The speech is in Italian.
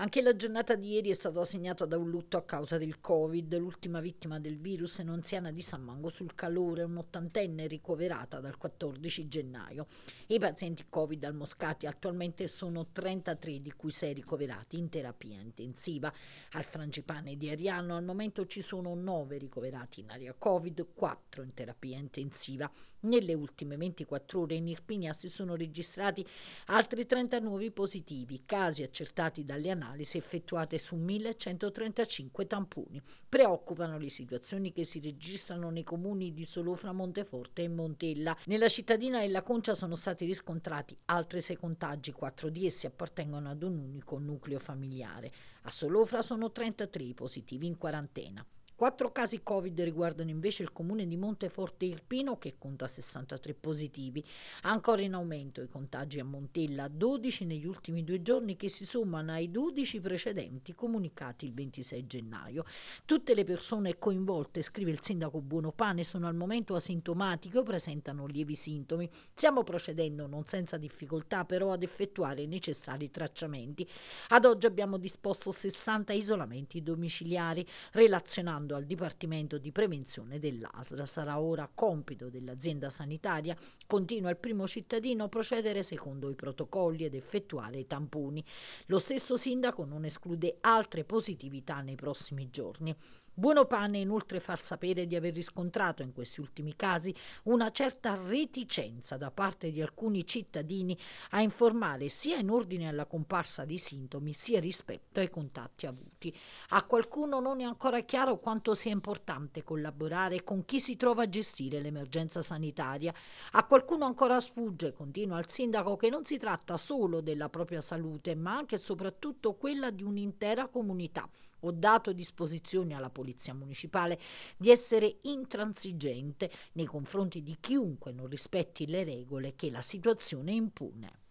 Anche la giornata di ieri è stata segnata da un lutto a causa del Covid. L'ultima vittima del virus è un'anziana di San Mango sul calore, un'ottantenne ricoverata dal 14 gennaio. I pazienti Covid al Moscati attualmente sono 33, di cui 6 ricoverati in terapia intensiva. Al Frangipane di Ariano al momento ci sono 9 ricoverati in area Covid, 4 in terapia intensiva. Nelle ultime 24 ore in Irpinia si sono registrati altri 30 nuovi positivi, casi accertati dalle analisi analisi effettuate su 1135 tamponi. Preoccupano le situazioni che si registrano nei comuni di Solofra, Monteforte e Montella. Nella cittadina della Concia sono stati riscontrati altri sei contagi, quattro di essi appartengono ad un unico nucleo familiare. A Solofra sono 33 i positivi in quarantena. Quattro casi Covid riguardano invece il comune di Monteforte Irpino che conta 63 positivi. Ancora in aumento i contagi a Montella, 12 negli ultimi due giorni che si sommano ai 12 precedenti comunicati il 26 gennaio. Tutte le persone coinvolte, scrive il sindaco Buonopane, sono al momento asintomatiche o presentano lievi sintomi. Stiamo procedendo non senza difficoltà però ad effettuare i necessari tracciamenti. Ad oggi abbiamo disposto 60 isolamenti domiciliari relazionando affidando al Dipartimento di Prevenzione dell'ASRA. Sarà ora compito dell'azienda sanitaria, continua il primo cittadino, procedere secondo i protocolli ed effettuare i tamponi. Lo stesso sindaco non esclude altre positività nei prossimi giorni. Buono Pane inoltre far sapere di aver riscontrato in questi ultimi casi una certa reticenza da parte di alcuni cittadini a informare sia in ordine alla comparsa di sintomi sia rispetto ai contatti avuti. A qualcuno non è ancora chiaro quanto quanto sia importante collaborare con chi si trova a gestire l'emergenza sanitaria. A qualcuno ancora sfugge, continua il sindaco, che non si tratta solo della propria salute, ma anche e soprattutto quella di un'intera comunità. Ho dato disposizione alla Polizia Municipale di essere intransigente nei confronti di chiunque non rispetti le regole che la situazione impone.